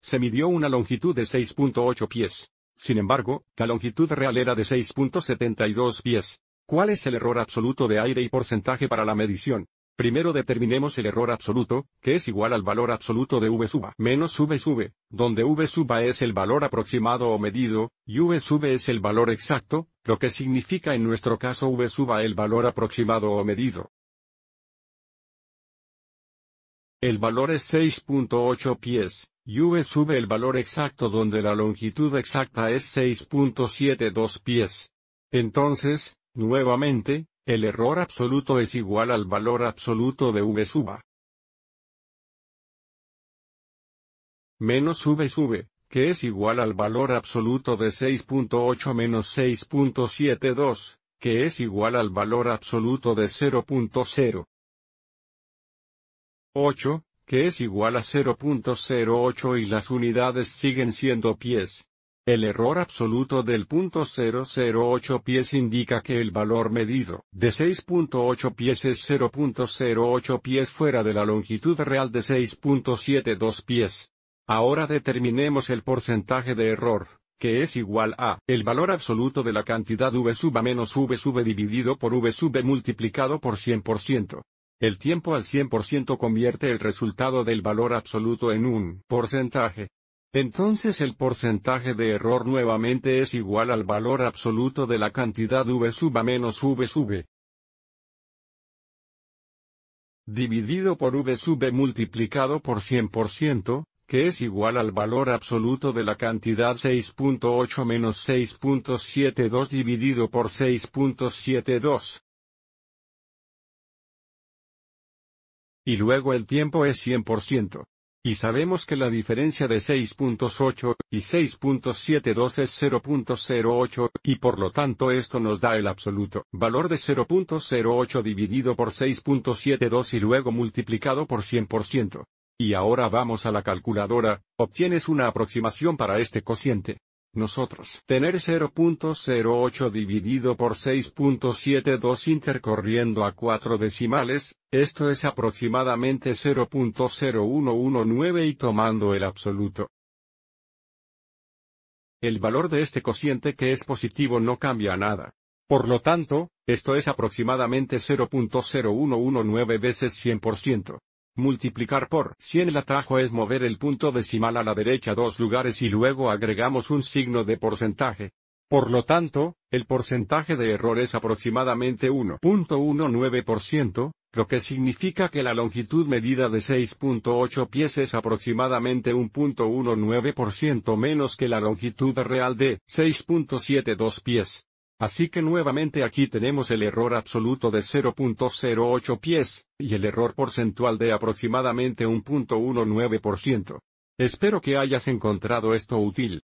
se midió una longitud de 6.8 pies. Sin embargo, la longitud real era de 6.72 pies. ¿Cuál es el error absoluto de aire y porcentaje para la medición? Primero determinemos el error absoluto, que es igual al valor absoluto de V suba menos V sub, e, donde V suba es el valor aproximado o medido, y V sube es el valor exacto, lo que significa en nuestro caso V suba el valor aproximado o medido. El valor es 6.8 pies, V sube el valor exacto donde la longitud exacta es 6.72 pies. Entonces, nuevamente, el error absoluto es igual al valor absoluto de V suba. Menos V sube, que es igual al valor absoluto de 6.8 menos 6.72, que es igual al valor absoluto de 0.0. 8 que es igual a 0.08 y las unidades siguen siendo pies. El error absoluto del 008 pies indica que el valor medido de 6.8 pies es 0.08 pies fuera de la longitud real de 6.72 pies. Ahora determinemos el porcentaje de error, que es igual a el valor absoluto de la cantidad v sub menos v sub dividido por v sub multiplicado por 100%. El tiempo al 100% convierte el resultado del valor absoluto en un porcentaje. Entonces el porcentaje de error nuevamente es igual al valor absoluto de la cantidad V sub menos V sub. E. Dividido por V sub e multiplicado por 100%, que es igual al valor absoluto de la cantidad 6.8 menos 6.72 dividido por 6.72. y luego el tiempo es 100%. Y sabemos que la diferencia de 6.8 y 6.72 es 0.08, y por lo tanto esto nos da el absoluto valor de 0.08 dividido por 6.72 y luego multiplicado por 100%. Y ahora vamos a la calculadora, obtienes una aproximación para este cociente. Nosotros. Tener 0.08 dividido por 6.72 intercorriendo a cuatro decimales, esto es aproximadamente 0.0119 y tomando el absoluto. El valor de este cociente que es positivo no cambia nada. Por lo tanto, esto es aproximadamente 0.0119 veces 100%. Multiplicar por 100 el atajo es mover el punto decimal a la derecha dos lugares y luego agregamos un signo de porcentaje. Por lo tanto, el porcentaje de error es aproximadamente 1.19%, lo que significa que la longitud medida de 6.8 pies es aproximadamente 1.19% menos que la longitud real de 6.72 pies. Así que nuevamente aquí tenemos el error absoluto de 0.08 pies, y el error porcentual de aproximadamente 1.19%. Espero que hayas encontrado esto útil.